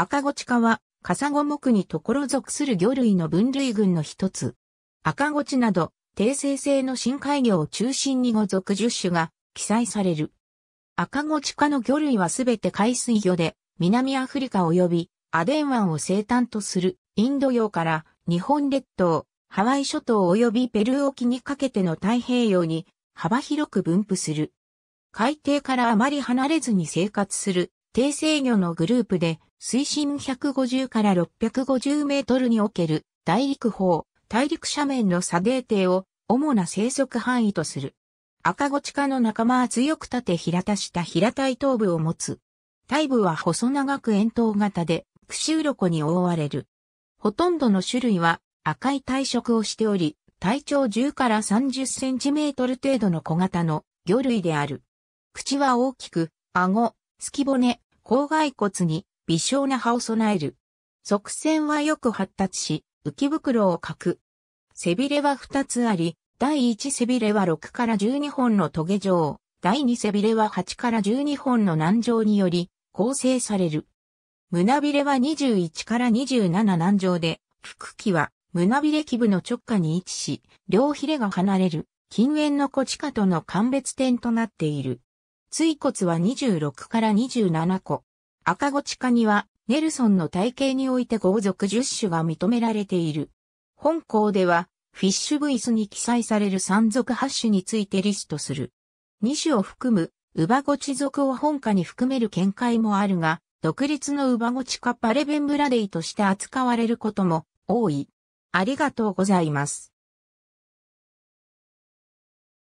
赤ゴチ科は、カサゴ目にところ属する魚類の分類群の一つ。赤ゴチなど、低生成の深海魚を中心に5属10種が記載される。赤ゴチ科の魚類はすべて海水魚で、南アフリカ及びアデン湾を生誕とするインド洋から日本列島、ハワイ諸島及びペルー沖にかけての太平洋に幅広く分布する。海底からあまり離れずに生活する低生魚のグループで水深150から650メートルにおける大陸砲、大陸斜面の砂泥底を主な生息範囲とする。赤子地下の仲間は強く立て平たした平たい頭部を持つ。体部は細長く円筒型で、串鱗に覆われる。ほとんどの種類は赤い体色をしており、体長10から30センチメートル程度の小型の魚類である。口は大きく、顎、突き骨、口蓋骨に微小な葉を備える。側線はよく発達し、浮袋を描く。背びれは2つあり、第1背びれは6から12本の棘状、第2背びれは8から12本の軟状により構成される。胸びれは21から27軟状で、腹器は胸びれ基部の直下に位置し、両ひれが離れる、近縁の小地下との間別点となっている。椎骨は26から27個、赤子地下には、ネルソンの体系において豪族10種が認められている。本校では、フィッシュブイスに記載される山族8種についてリストする。2種を含む、ウバゴチ族を本家に含める見解もあるが、独立のウバゴチカパレベンブラデイとして扱われることも多い。ありがとうございます。